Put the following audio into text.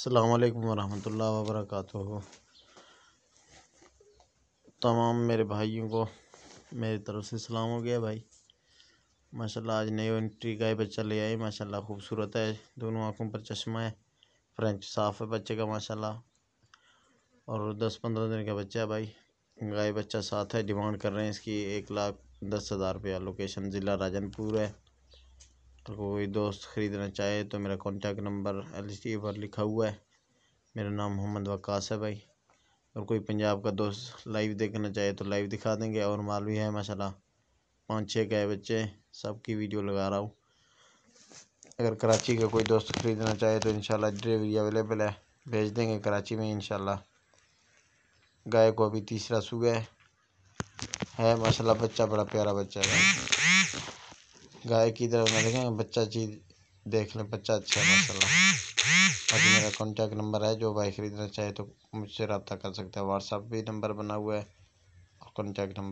अल्लाम वरहमल वर्क तमाम मेरे भाइयों को मेरी तरफ से सलाम हो गया भाई माशाल्लाह आज नई एंट्री का बच्चा ले आई माशाल्लाह खूबसूरत है दोनों आँखों पर चश्मा है फ्रेंच साफ़ है बच्चे का माशाल्लाह और दस पंद्रह दिन का बच्चा है भाई गाय बच्चा साथ है डिमांड कर रहे हैं इसकी एक लाख दस हज़ार रुपया लोकेशन ज़िला राजनपुर है तो कोई दोस्त ख़रीदना चाहे तो मेरा कॉन्टैक्ट नंबर एल पर लिखा हुआ है मेरा नाम मोहम्मद वक्स है भाई और कोई पंजाब का दोस्त लाइव देखना चाहे तो लाइव दिखा देंगे और माल भी है माशाल्लाह पाँच छः गए बच्चे सबकी वीडियो लगा रहा हूँ अगर कराची का कोई दोस्त ख़रीदना चाहे तो इंशाल्लाह डिलीवरी अवेलेबल है भेज देंगे कराची में इंशाल्लाह गाय को अभी तीसरा सुबह है माशाला बच्चा बड़ा प्यारा बच्चा है गाय की तरफ ना देखें बच्चा चीज़ देख लें बच्चा अच्छा है माशाल्लाह बाकी मेरा कॉन्टैक्ट नंबर है जो भाई ख़रीदना चाहे तो मुझसे रब्ता कर सकता है व्हाट्सअप भी नंबर बना हुआ है और कॉन्टैक्ट नंबर